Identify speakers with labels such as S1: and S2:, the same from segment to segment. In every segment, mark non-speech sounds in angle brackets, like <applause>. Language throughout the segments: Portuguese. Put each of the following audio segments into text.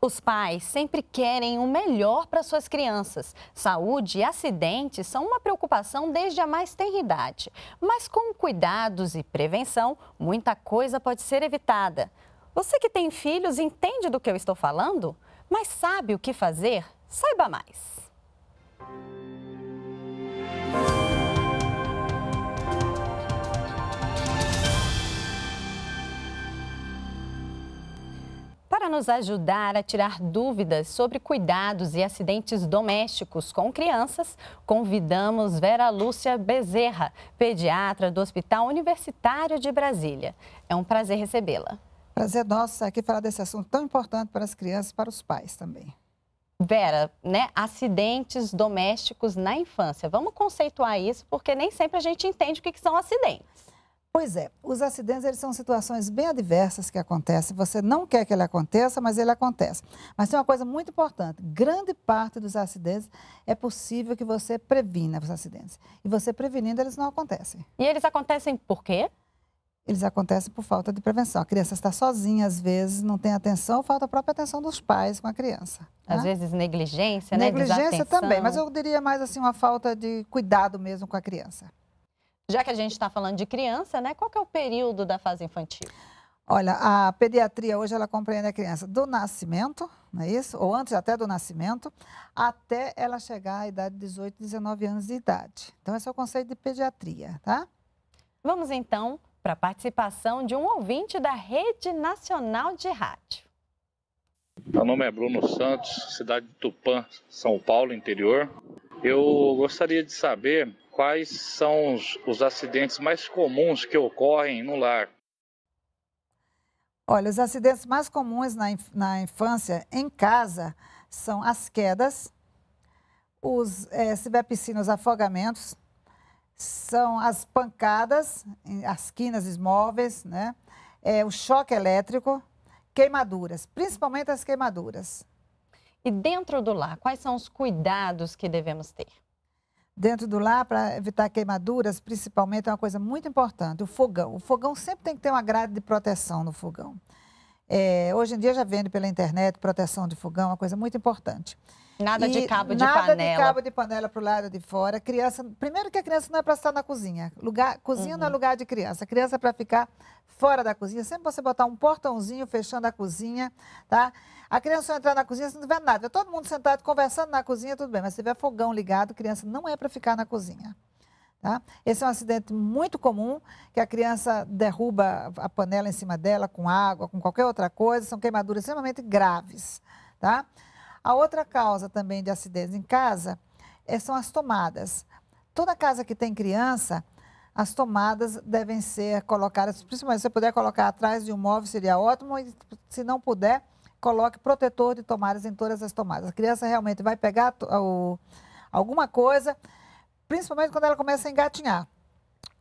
S1: Os pais sempre querem o melhor para suas crianças. Saúde e acidentes são uma preocupação desde a mais tenra idade. Mas com cuidados e prevenção, muita coisa pode ser evitada. Você que tem filhos entende do que eu estou falando? Mas sabe o que fazer? Saiba mais! para nos ajudar a tirar dúvidas sobre cuidados e acidentes domésticos com crianças, convidamos Vera Lúcia Bezerra, pediatra do Hospital Universitário de Brasília. É um prazer recebê-la. Prazer nosso aqui falar desse assunto tão importante para as crianças e para os pais também. Vera, né, acidentes domésticos na infância. Vamos conceituar isso, porque nem sempre a gente entende o que, que são acidentes.
S2: Pois é, os acidentes eles são situações bem adversas que acontecem. Você não quer que ele aconteça, mas ele acontece. Mas tem uma coisa muito importante: grande parte dos acidentes é possível que você previna os acidentes. E você prevenindo, eles não acontecem. E eles acontecem por quê? Eles acontecem por falta de prevenção. A criança está sozinha, às vezes, não tem atenção, falta a própria atenção dos pais com a criança. Né? Às vezes negligência, né? Negligência também, mas eu diria mais assim uma falta de cuidado mesmo com a criança.
S1: Já que a gente está falando de criança, né? Qual que é o período da fase infantil?
S2: Olha, a pediatria hoje ela compreende a criança do nascimento, não é isso? Ou antes até do nascimento, até ela chegar à idade de 18, 19 anos de idade. Então, esse é o conceito de pediatria, tá?
S1: Vamos então para a participação de um ouvinte da Rede Nacional de Rádio. Meu nome é Bruno Santos, cidade de Tupã, São Paulo, interior. Eu gostaria de saber quais são os, os acidentes mais comuns que ocorrem no lar?
S2: Olha, os acidentes mais comuns na, na infância em casa são as quedas, os, é, se tiver piscina, os afogamentos, são as pancadas, as quinas móveis, né? É, o choque elétrico, queimaduras, principalmente as queimaduras. E dentro do lar, quais são os cuidados que devemos ter? dentro do lar para evitar queimaduras, principalmente, é uma coisa muito importante. O fogão. O fogão sempre tem que ter uma grade de proteção no fogão. É, hoje em dia já vende pela internet proteção de fogão, uma coisa muito importante. Nada e de cabo de nada panela. Nada de cabo de panela para o lado de fora. Criança, primeiro que a criança não é para estar na cozinha. Lugar, cozinha uhum. não é uhum. lugar de criança. A criança é para ficar fora da cozinha. Sempre você botar um portãozinho fechando a cozinha, tá? A criança entrar na cozinha se não tiver nada. Todo mundo sentado conversando na cozinha, tudo bem. Mas se tiver fogão ligado, criança não é para ficar na cozinha. Tá? Esse é um acidente muito comum, que a criança derruba a panela em cima dela com água, com qualquer outra coisa, são queimaduras extremamente graves. Tá? A outra causa também de acidentes em casa é, são as tomadas. Toda casa que tem criança, as tomadas devem ser colocadas, principalmente se você puder colocar atrás de um móvel seria ótimo, e se não puder, coloque protetor de tomadas em todas as tomadas. A criança realmente vai pegar o, alguma coisa principalmente quando ela começa a engatinhar.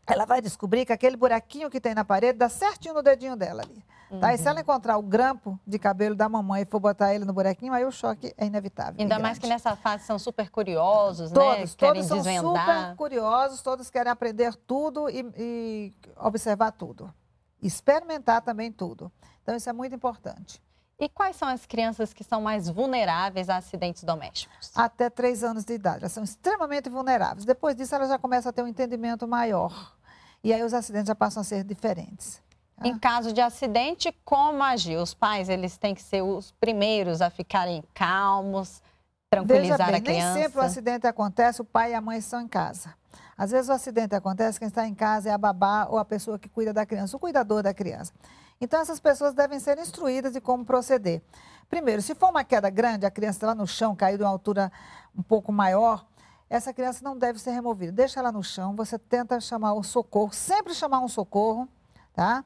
S2: Ela vai descobrir que aquele buraquinho que tem na parede dá certinho no dedinho dela ali. Tá? Uhum. E se ela uhum. encontrar o grampo de cabelo da mamãe e for botar ele no buraquinho, aí o choque é inevitável. Ainda é mais que nessa fase são super curiosos, todos, né? Todos querem são desvendar. super curiosos, todos querem aprender tudo e, e, observar tudo. Experimentar também tudo. Então, isso é muito importante. E quais são as crianças que são mais vulneráveis a acidentes domésticos? Até três anos de idade, elas são extremamente vulneráveis. Depois disso, elas já começam a ter um entendimento maior. E aí os acidentes já passam a ser diferentes. Em ah. caso de acidente, como agir? Os pais, eles têm que ser os
S1: primeiros a ficarem calmos, tranquilizar bem, a criança. Nem sempre o
S2: acidente acontece, o pai e a mãe estão em casa. Às vezes o acidente acontece, quem está em casa é a babá ou a pessoa que cuida da criança, o cuidador da criança. Então, essas pessoas devem ser instruídas de como proceder. Primeiro, se for uma queda grande, a criança está lá no chão, caiu de uma altura um pouco maior, essa criança não deve ser removida. Deixa ela no chão, você tenta chamar o socorro, sempre chamar um socorro, tá?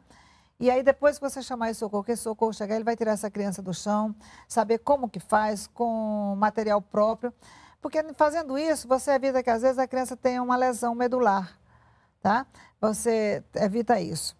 S2: E aí, depois que você chamar esse socorro, que esse socorro chegar, ele vai tirar essa criança do chão, saber como que faz, com material próprio. Porque fazendo isso, você evita que às vezes a criança tenha uma lesão medular, tá? Você evita isso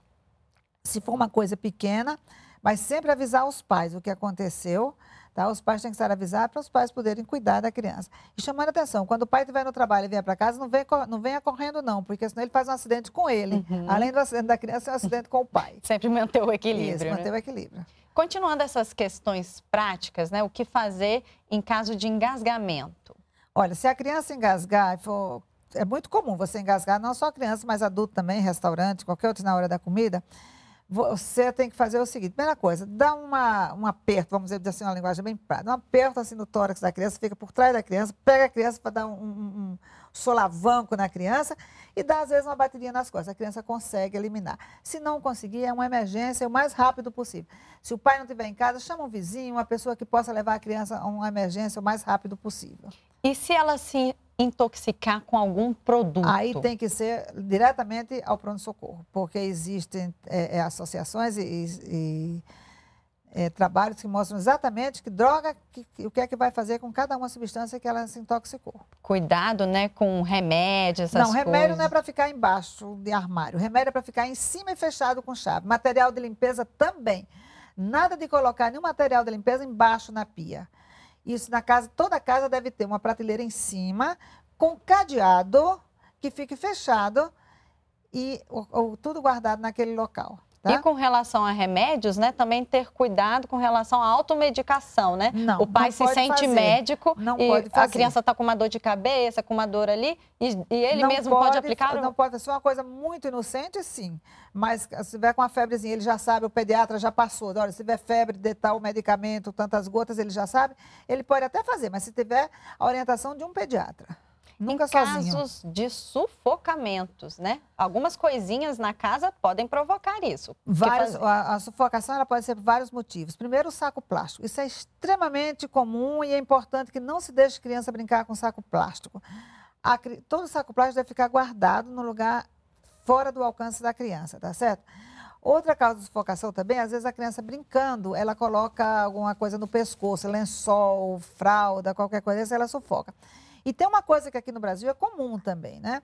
S2: se for uma coisa pequena, mas sempre avisar os pais o que aconteceu. Tá? Os pais têm que estar avisar para os pais poderem cuidar da criança. E chamando atenção, quando o pai estiver no trabalho e vier para casa, não, vem, não venha correndo não, porque senão ele faz um acidente com ele. Uhum. Além do acidente da criança, é um acidente com o pai. <laughs> Sempre manter o equilíbrio. Isso, né? manter o equilíbrio.
S1: Continuando essas questões
S2: práticas, né? o que fazer
S1: em caso de engasgamento?
S2: Olha, se a criança engasgar, for, é muito comum você engasgar, não só a criança, mas adulto também, restaurante, qualquer outro na hora da comida você tem que fazer o seguinte: primeira coisa, dá uma, um aperto, vamos dizer assim, uma linguagem bem prática, um aperto assim no tórax da criança, fica por trás da criança, pega a criança para dar um, um, um, solavanco na criança e dá, às vezes, uma batidinha nas costas. A criança consegue eliminar. Se não conseguir, é uma emergência o mais rápido possível. Se o pai não estiver em casa, chama um vizinho, uma pessoa que possa levar a criança a uma emergência o mais rápido possível. E se ela se assim, intoxicar com algum produto? Aí tem que ser diretamente ao pronto-socorro, porque existem é, é, associações e, e é, trabalhos que mostram exatamente que droga, que, que, o que é que vai fazer com cada uma substância que ela se intoxicou.
S1: Cuidado, né, com remédios, essas Não, remédio coisas. não é
S2: para ficar embaixo de armário. Remédio é para ficar em cima e fechado com chave. Material de limpeza também. Nada de colocar nenhum material de limpeza embaixo na pia. Isso na casa, toda casa deve ter uma prateleira em cima com cadeado que fique fechado e tudo guardado
S1: naquele local. Tá? E com relação a remédios, né, também ter cuidado com relação à automedicação, né? Não, o pai não se sente fazer. médico não e a criança está com uma dor de cabeça, com uma
S2: dor ali, e, e ele não mesmo pode, pode aplicar? Não pode, ser é uma coisa muito inocente, sim. Mas ah, se tiver com uma febrezinha, ele já sabe, o pediatra já passou. Olha, se tiver febre de tal medicamento, tantas gotas, ele já sabe. Ele pode até fazer, mas se tiver a orientação de um pediatra. Nunca casos de sufocamentos, né? Algumas coisinhas na casa podem provocar isso. Vários, a, a, sufocação ela pode ser por vários motivos. Primeiro, o saco plástico. Isso é extremamente comum e é importante que não se deixe criança brincar com saco plástico. A, todo saco plástico deve ficar guardado no lugar fora do alcance da criança, tá certo? Outra causa de sufocação também, às vezes a criança brincando, ela coloca alguma coisa no pescoço, lençol, fralda, qualquer coisa, ela sufoca. E tem uma coisa que aqui no Brasil é comum também, né?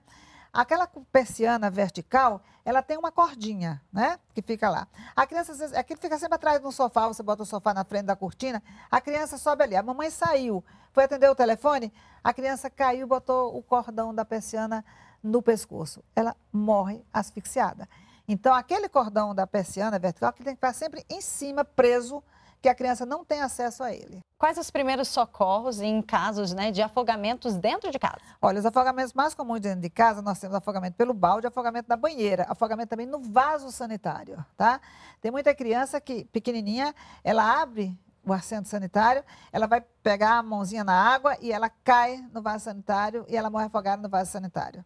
S2: Aquela persiana vertical, ela tem uma cordinha, né? Que fica lá. A criança, aquilo fica sempre atrás de um sofá, você bota o sofá na frente da cortina, a criança sobe ali. A mamãe saiu, foi atender o telefone, a criança caiu, botou o cordão da persiana no pescoço. Ela morre asfixiada. Então, aquele cordão da persiana vertical que tem que ficar sempre em cima, preso que a criança não tem acesso a ele. Quais os primeiros socorros em casos né, de afogamentos dentro de casa? Olha, os afogamentos mais comuns dentro de casa, nós temos afogamento pelo balde, afogamento na banheira, afogamento também no vaso sanitário, tá? Tem muita criança que, pequenininha, ela abre o assento sanitário, ela vai pegar a mãozinha na água e ela cai no vaso sanitário e ela morre afogada no vaso sanitário.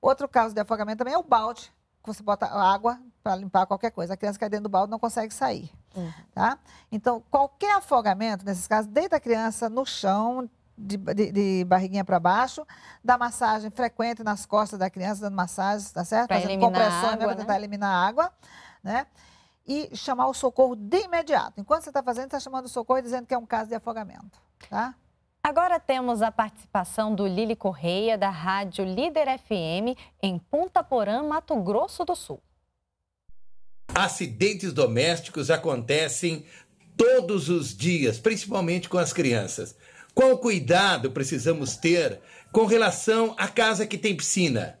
S2: Outro caso de afogamento também é o balde, que você bota água para limpar qualquer coisa. A criança cai dentro do balde não consegue sair, Uhum. Tá? Então, qualquer afogamento, nesses casos, deita a criança no chão, de, de, de, barriguinha para baixo, dá massagem frequente nas costas da criança, dando massagem, tá certo? Pra Fazendo compressões para né? tentar né? eliminar a água, né? E chamar o socorro de imediato. Enquanto você está fazendo, está chamando o socorro e dizendo que é um caso de afogamento, tá?
S1: Agora temos a participação do Lili Correia, da rádio Líder FM, em Ponta Porã, Mato Grosso do Sul. Acidentes domésticos acontecem todos os dias, principalmente com as crianças. Qual cuidado precisamos ter com relação à casa que tem piscina?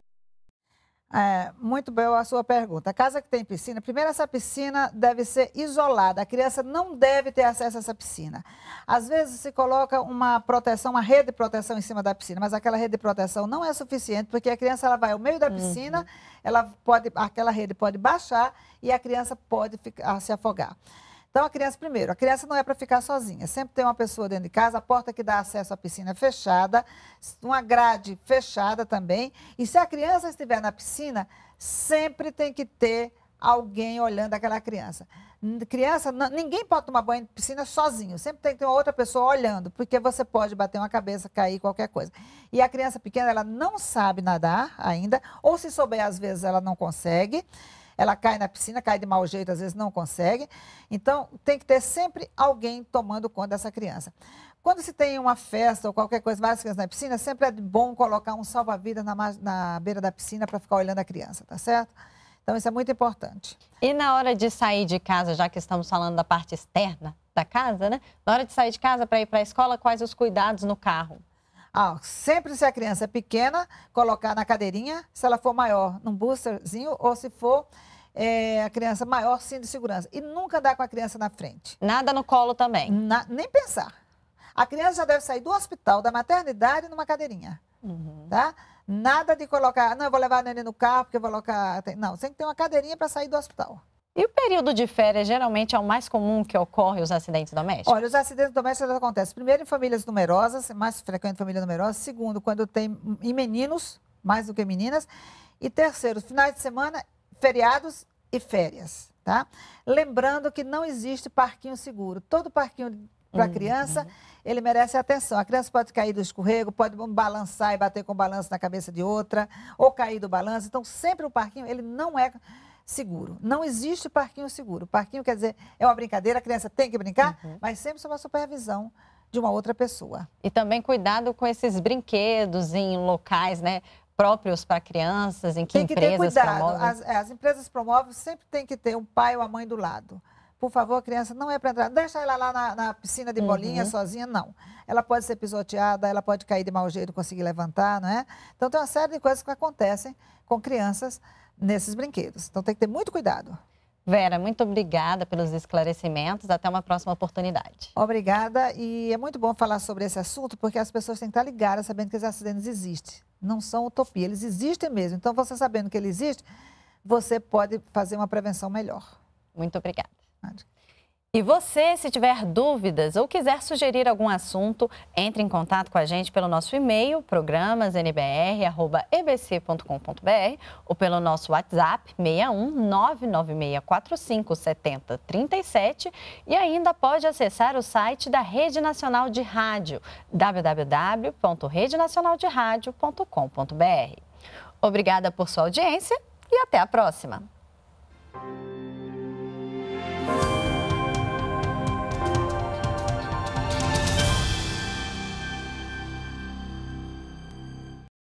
S2: É, muito bem a sua pergunta. A casa que tem piscina, primeiro essa piscina deve ser isolada. A criança não deve ter acesso a essa piscina. Às vezes se coloca uma proteção, uma rede de proteção em cima da piscina, mas aquela rede de proteção não é suficiente, porque a criança ela vai ao meio da piscina, uhum. ela pode, aquela rede pode baixar e a criança pode ficar, se afogar. Então, a criança, primeiro, a criança não é para ficar sozinha. É sempre tem uma pessoa dentro de casa, a porta que dá acesso à piscina é fechada, uma grade fechada também. E se a criança estiver na piscina, sempre tem que ter alguém olhando aquela criança. Criança, ninguém pode tomar banho de piscina sozinho. Sempre tem que ter uma outra pessoa olhando, porque você pode bater uma cabeça, cair, qualquer coisa. E a criança pequena, ela não sabe nadar ainda, ou se souber, às vezes, ela não consegue ela cai na piscina, cai de mau jeito, às vezes não consegue. Então, tem que ter sempre alguém tomando conta dessa criança. Quando se tem uma festa ou qualquer coisa, várias crianças na piscina, sempre é bom colocar um salva-vidas na, na beira da piscina para ficar olhando a criança, tá certo? Então, isso é muito importante. E
S1: na hora de sair de casa, já que estamos falando da parte externa da casa, né? Na hora de
S2: sair de casa para ir para a escola, quais os cuidados no carro? Ah, sempre se a criança é pequena, colocar na cadeirinha, se ela for maior, num boosterzinho, ou se for é, a criança maior, sim, de segurança. E nunca andar com a criança na frente. Nada no colo também? Na, nem pensar. A criança já deve sair do hospital, da maternidade, numa cadeirinha. Uhum. Tá? Nada de colocar, não, eu vou levar a neném no carro, porque eu vou colocar... Não, tem que ter uma cadeirinha para sair do hospital.
S1: E o período de férias geralmente é o mais comum que ocorre os acidentes domésticos? Olha,
S2: os acidentes domésticos acontecem primeiro em famílias numerosas, mais frequente em família numerosa. Segundo, quando tem em meninos, mais do que meninas. E terceiro, finais de semana, feriados e férias, tá? Lembrando que não existe parquinho seguro. Todo parquinho para hum, criança, uhum. ele merece atenção. A criança pode cair do escorrego, pode balançar e bater com o balanço na cabeça de outra, ou cair do balanço. Então, sempre o parquinho, ele não é seguro. Não existe parquinho seguro. Parquinho quer dizer, é uma brincadeira, a criança tem que brincar, uhum. mas sempre sob a supervisão de uma outra pessoa.
S1: E também cuidado com esses brinquedos em locais, né? próprios para crianças, em que, tem que empresas ter cuidado. promovem? As,
S2: eh, as empresas promovem, sempre tem que ter um pai ou a mãe do lado. Por favor, a criança não é para entrar. Deixa ela lá na, na piscina de bolinha uhum. sozinha, não. Ela pode ser pisoteada, ela pode cair de mau jeito, conseguir levantar, não é? Então, tem uma série de coisas que acontecem com crianças nesses brinquedos. Então tem que ter muito cuidado.
S1: Vera, muito obrigada pelos esclarecimentos. Até uma próxima oportunidade.
S2: Obrigada. E é muito bom falar sobre esse assunto, porque as pessoas têm que estar ligadas sabendo que esses acidentes existem. Não são utopia, eles existem mesmo. Então, você sabendo que ele existe, você pode fazer uma prevenção melhor. Muito obrigada. E você, se tiver dúvidas ou
S1: quiser sugerir algum assunto, entre em contato com a gente pelo nosso e-mail, programasnbr.ebc.com.br ou pelo nosso WhatsApp, 61 996457037 e ainda pode acessar o site da Rede Nacional de Rádio, www.redenacionalderadio.com.br. Obrigada por sua audiência e até a próxima!